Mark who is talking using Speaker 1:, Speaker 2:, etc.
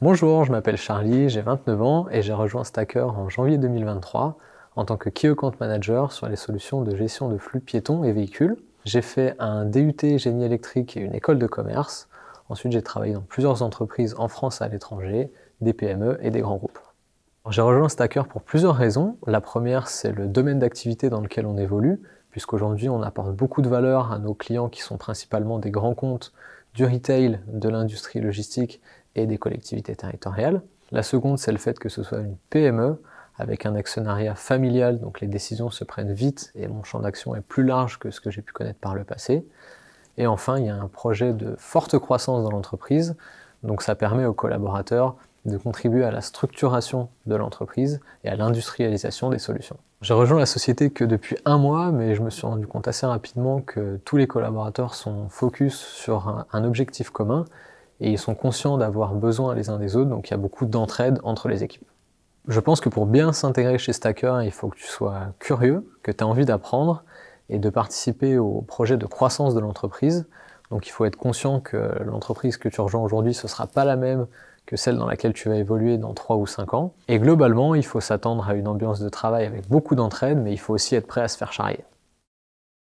Speaker 1: Bonjour, je m'appelle Charlie, j'ai 29 ans et j'ai rejoint Stacker en janvier 2023 en tant que Key Account Manager sur les solutions de gestion de flux piétons et véhicules. J'ai fait un DUT génie électrique et une école de commerce. Ensuite, j'ai travaillé dans plusieurs entreprises en France et à l'étranger, des PME et des grands groupes. J'ai rejoint Stacker pour plusieurs raisons. La première, c'est le domaine d'activité dans lequel on évolue, puisqu'aujourd'hui, on apporte beaucoup de valeur à nos clients qui sont principalement des grands comptes du retail, de l'industrie logistique et des collectivités territoriales. La seconde, c'est le fait que ce soit une PME avec un actionnariat familial, donc les décisions se prennent vite et mon champ d'action est plus large que ce que j'ai pu connaître par le passé. Et enfin, il y a un projet de forte croissance dans l'entreprise, donc ça permet aux collaborateurs de contribuer à la structuration de l'entreprise et à l'industrialisation des solutions. J'ai rejoint la société que depuis un mois, mais je me suis rendu compte assez rapidement que tous les collaborateurs sont focus sur un, objectif commun et ils sont conscients d'avoir besoin les uns des autres, donc il y a beaucoup d'entraide entre les équipes. Je pense que pour bien s'intégrer chez Stacker, il faut que tu sois curieux, que tu as envie d'apprendre et de participer au projet de croissance de l'entreprise donc il faut être conscient que l'entreprise que tu rejoins aujourd'hui, ce ne sera pas la même que celle dans laquelle tu vas évoluer dans 3 ou 5 ans. Et globalement, il faut s'attendre à une ambiance de travail avec beaucoup d'entraide, mais il faut aussi être prêt à se faire charrier.